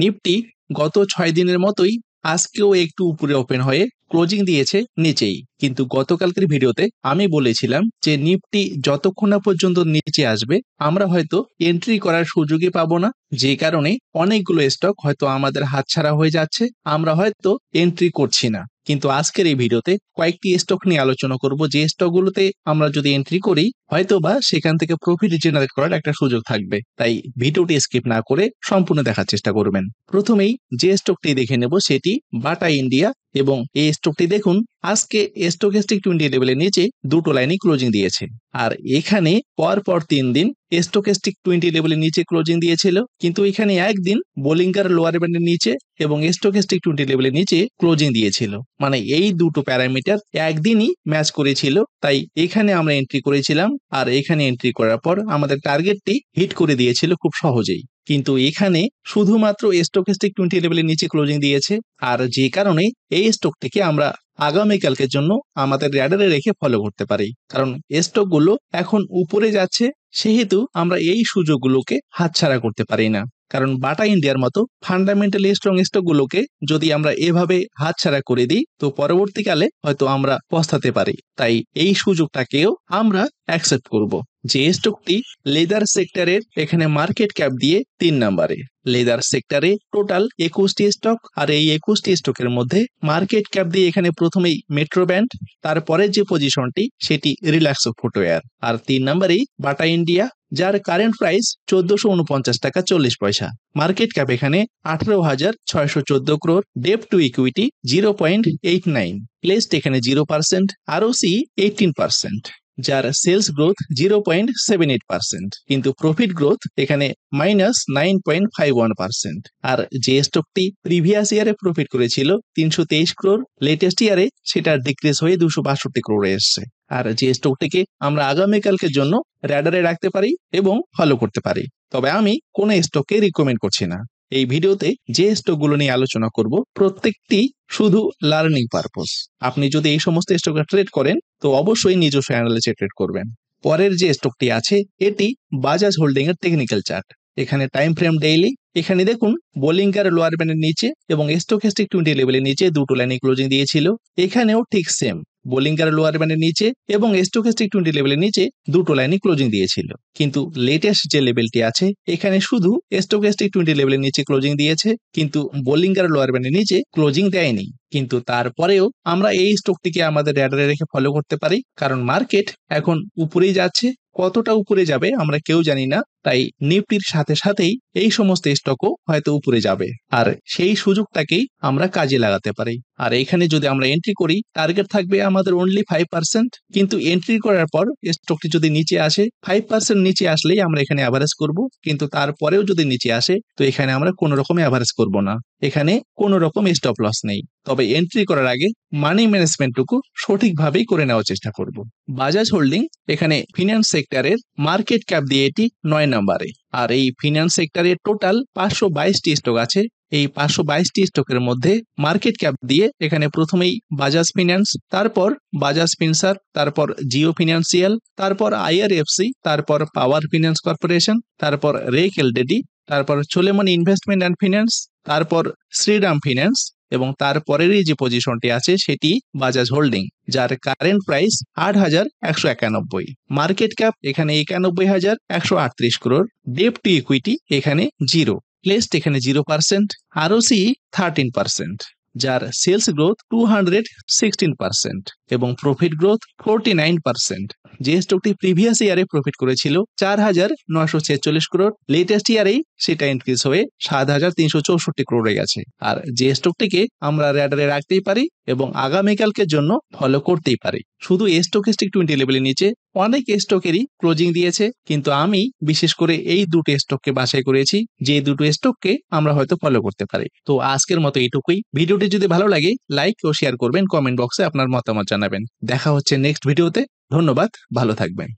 Nifty গত ছয় দিনের মতোই আজকেও একটু উপরে ওপেন হয়ে ক্লোজিং দিয়েছে নিচেই কিন্তু গতকালকের ভিডিওতে আমি বলেছিলাম যে নিফটি যতক্ষণ না পর্যন্ত নিচে আসবে আমরা হয়তো এন্ট্রি করার সুযোগই পাবো না যে কারণে অনেকগুলো স্টক হয়তো আমাদের হাতছাড়া হয়ে যাচ্ছে আমরা হয়তো এন্ট্রি করছি না কিন্তু আজকের এই ভিডিওতে কয়েকটি স্টক নিয়ে আলোচনা করব যে স্টকগুলোতে আমরা যদি এন্ট্রি করি হয়তো বা সেখান থেকে প্রফিট জেনারেট করার একটা সুযোগ থাকবে তাই ভিডিওটি স্কিপ না করে সম্পূর্ণ দেখার চেষ্টা করবেন প্রথমেই যে স্টকটি দেখে নেব সেটি বাটা ইন্ডিয়া এবং এই স্টকটি দেখুন আজকে স্টকস্টিক টোয়েন্টি লেভেলের নিচে দুটো লাইনই ক্লোজিং দিয়েছে আর এখানে পর তিন দিন স্টকস্টিক টোয়েন্টি লেভেলের নিচে ক্লোজিং দিয়েছিল কিন্তু এখানে একদিন বোলিঙ্গার লোয়ার ব্যান্ডের নিচে এবং স্টকস্টিক টোয়েন্টি লেভেলের নিচে ক্লোজিং দিয়েছিল মানে এই দুটো প্যারামিটার একদিনই ম্যাচ করেছিল তাই এখানে আমরা এন্ট্রি করেছিলাম আর এখানে এন্ট্রি করার পর আমাদের টার্গেটটি হিট করে দিয়েছিল খুব সহজেই কিন্তু এখানে শুধুমাত্র স্টকস্টিক টোয়েন্টি লেভেলের নিচে ক্লোজিং দিয়েছে আর যে কারণে এই স্টোকটিকে আমরা আগামীকালকের জন্য আমাদের র্যাডারে রেখে ফলো করতে পারি কারণ স্টকগুলো এখন উপরে যাচ্ছে সেহেতু আমরা এই সুযোগগুলোকে হাতছাড়া করতে পারি না কারণ বাটা ইন্ডিয়ার মতো ফান্ডামেন্টালি স্ট্রং স্টকগুলোকে যদি আমরা এভাবে হাতছাড়া করে দিই তো পরবর্তীকালে হয়তো আমরা পস্তাতে পারি তাই এই সুযোগটাকেও আমরা অ্যাকসেপ্ট করব যে স্টকটি লেদার সেক্টরের এখানে মার্কেট ক্যাপ দিয়ে তিন নম্বরে লেদার সেক্টরে টোটাল একুশটি স্টক আর এই একুশটি স্টকের মধ্যে মার্কেট ক্যাপ দিয়ে এখানে প্রথমেই মেট্রো ব্যান্ড তারপরে যে পজিশনটি সেটি রিল্যাক্সো ফুটওয়্যার আর তিন নম্বরেই বাটা ইন্ডিয়া যার কারেন্ট প্রাইস চোদ্দশো উনপঞ্চাশ টাকা চল্লিশ পয়সা মার্কেট ক্যাপ এখানে আঠারো হাজার ছয়শো চোদ্দ crore debt to equity zero point eight nine placed এখানে জিরো পার্সেন্ট ও সি এইটিন পার্সেন্ট যার sales growth zero point seven eight percent কিন্তু প্রফিট গ্রোথ এখানে minus nine point five one percent আর যে স্টকটি প্রিভিয়াস ইয়ারে প্রফিট করেছিল তিনশো তেইশ ক্রোর লেটেস্ট ইয়ারে সেটার ডিক্রিজ হয়ে দুশো বাষট্টি ক্রোড়ে এসছে আর যে স্টকটিকে আমরা আগামীকালকের জন্য র্যাডারে রাখতে পারি এবং ফলো করতে পারি তবে আমি কোনো স্টককে রিকমেন্ড করছি না এই ভিডিওতে যে স্টকগুলো নিয়ে আলোচনা করব প্রত্যেকটি শুধু লার্নিং পারপোজ আপনি যদি এই সমস্ত স্টক ট্রেড করেন তো অবশ্যই নিজস্ব অ্যানালিসে ট্রেড করবেন পরের যে স্টকটি আছে এটি বাজাজ হোল্ডিং এর টেকনিক্যাল চার্ট এখানে টাইম ফ্রেম ডেইলি এখানে দেখুন বোলিংকার লোয়ার ব্যান্ডের নিচে এবং স্টোকেস্টিক টোয়েন্টি লেভেলের নিচে দুটো লাইনে ক্লোজিং দিয়েছিল এখানেও ঠিক সেম বোলিঙ্গার লোয়ার ম্যানের নিচে এবং স্টোকেস্টিক টোয়েন্টি লেভেলের নিচে দুটো লাইনই ক্লোজিং দিয়েছিল কিন্তু লেটেস্ট যে লেভেলটি আছে এখানে শুধু স্টোকেস্টিক টোয়েন্টি লেভেলের নিচে ক্লোজিং দিয়েছে কিন্তু বোলিঙ্গার লোয়ার ম্যানের নিচে ক্লোজিং দেয়নি কিন্তু তারপরেও আমরা এই স্টকটিকে আমাদের র্যাডারে রেখে ফলো করতে পারি কারণ মার্কেট এখন উপরেই যাচ্ছে কতটা উপরে যাবে আমরা কেউ জানি না তাই নিফটির সাথে সাথেই এই সমস্ত স্টকও হয়তো উপরে যাবে আর সেই সুযোগটাকেই আমরা কাজে লাগাতে পারি আর এখানে যদি আমরা এন্ট্রি করি টার্গেট থাকবে আমাদের অনলি ফাইভ পার্সেন্ট কিন্তু এন্ট্রি করার পর স্টকটি যদি নিচে আসে ফাইভ পার্সেন্ট নিচে আসলেই আমরা এখানে অ্যাভারেজ করব কিন্তু তারপরেও যদি নিচে আসে তো এখানে আমরা কোনো রকম অ্যাভারেজ করব না এখানে কোনো রকম স্টপ লস নেই তবে এন্ট্রি করার আগে মানি ম্যানেজমেন্টটুকু সঠিকভাবেই করে নেওয়ার চেষ্টা করব বাজাজ হোল্ডিং এখানে ফিন্যান্স সেক্টরের মার্কেট ক্যাপ দিয়ে এটি নয় নম্বরে আর এই ফিনান্স সেক্টরের টোটাল পাঁচশো বাইশটি স্টক আছে এই পাঁচশো বাইশটি স্টকের মধ্যে মার্কেট ক্যাপ দিয়ে এখানে প্রথমেই বাজাজ ফিন্যান্স তারপর বাজাজ ফিনসার তারপর জিও ফিনান্সিয়াল তারপর আইআরএফসি তারপর পাওয়ার ফিন্যান্স কর্পোরেশন তারপর রেক এলডিডি তারপর চোলেমন ইনভেস্টমেন্ট অ্যান্ড ফিন্যান্স তারপর শ্রীরাম ফিন্যান্স এবং তারপরেরই যে পজিশনটি আছে সেটি বাজাজ হোল্ডিং যার কারেন্ট প্রাইস আট হাজার একশো একানব্বই মার্কেট ক্যাপ এখানে একানব্বই হাজার একশো আটত্রিশ ক্রোর ডেপ টু ইকুইটি এখানে জিরো প্লেসড এখানে জিরো পার্সেন্ট আরও সি থার্টিন পার্সেন্ট যার sales growth two hundred sixteen percent এবং profit growth forty nine percent যে স্টকটি প্রিভিয়াস ইয়ারে প্রফিট করেছিল চার হাজার নয়শো ছেচল্লিশ ক্রোড লেটেস্ট ইয়ারেই সেটা ইনক্রিজ হয়ে সাত হাজার তিনশো চৌষট্টি ক্রোড়ে গেছে আর যে স্টকটিকে আমরা র্যাডারে রাখতেই পারি এবং আগামীকালকের জন্য ফলো করতেই পারি শুধু স্টকিস্টিক টোয়েন্টি লেভেলের নিচে অনেক স্টকেরই ক্লোজিং দিয়েছে কিন্তু আমি বিশেষ করে এই দুটো স্টককে বাছাই করেছি যে দুটো স্টককে আমরা হয়তো ফলো করতে পারি তো আজকের মতো এইটুকুই ভিডিওটি যদি ভালো লাগে লাইক ও শেয়ার করবেন কমেন্ট বক্সে আপনার মতামত জানাবেন দেখা হচ্ছে নেক্সট ভিডিওতে ধন্যবাদ ভালো থাকবেন